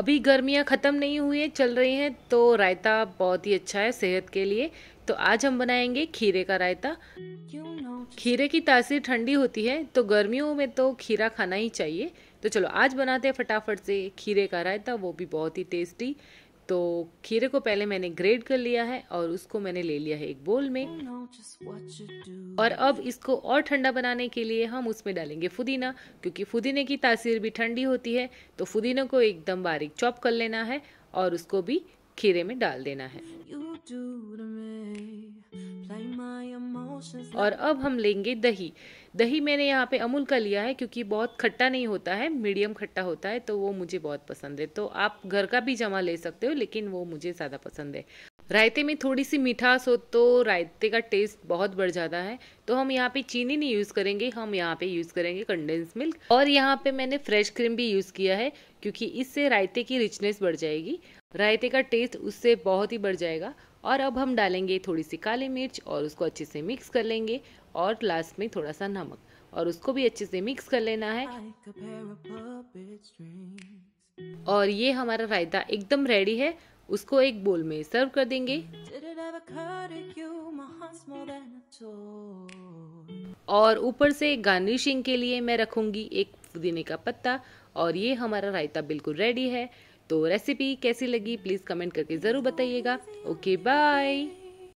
अभी गर्मियाँ ख़त्म नहीं हुई हैं चल रही हैं तो रायता बहुत ही अच्छा है सेहत के लिए तो आज हम बनाएंगे खीरे का रायता खीरे की तासीर ठंडी होती है तो गर्मियों में तो खीरा खाना ही चाहिए तो चलो आज बनाते हैं फटाफट से खीरे का रायता वो भी बहुत ही टेस्टी तो खीरे को पहले मैंने ग्रेड कर लिया है और उसको मैंने ले लिया है एक बोल में oh, और अब इसको और ठंडा बनाने के लिए हम उसमें डालेंगे फुदीना क्योंकि फुदीने की तासीर भी ठंडी होती है तो फुदीना को एकदम बारीक चॉप कर लेना है और उसको भी खीरे में डाल देना है और अब हम लेंगे दही दही मैंने यहाँ पे अमूल का लिया है क्योंकि बहुत खट्टा नहीं होता है मीडियम खट्टा होता है तो वो मुझे बहुत पसंद है तो आप घर का भी जमा ले सकते हो लेकिन वो मुझे ज़्यादा पसंद है रायते में थोड़ी सी मिठास हो तो रायते का टेस्ट बहुत बढ़ जाता है तो हम यहाँ पे चीनी नहीं यूज़ करेंगे हम यहाँ पे यूज़ करेंगे कंडेंस मिल्क और यहाँ पे मैंने फ्रेश क्रीम भी यूज़ किया है क्योंकि इससे रायते की रिचनेस बढ़ जाएगी रायते का टेस्ट उससे बहुत ही बढ़ जाएगा और अब हम डालेंगे थोड़ी सी काली मिर्च और उसको अच्छे से मिक्स कर लेंगे और लास्ट में थोड़ा सा नमक और उसको भी अच्छे से मिक्स कर लेना है और ये हमारा रायता एकदम रेडी है उसको एक बोल में सर्व कर देंगे और ऊपर से गार्निशिंग के लिए मैं रखूंगी एक पुदीने का पत्ता और ये हमारा रायता बिल्कुल रेडी है तो रेसिपी कैसी लगी प्लीज़ कमेंट करके ज़रूर बताइएगा ओके बाय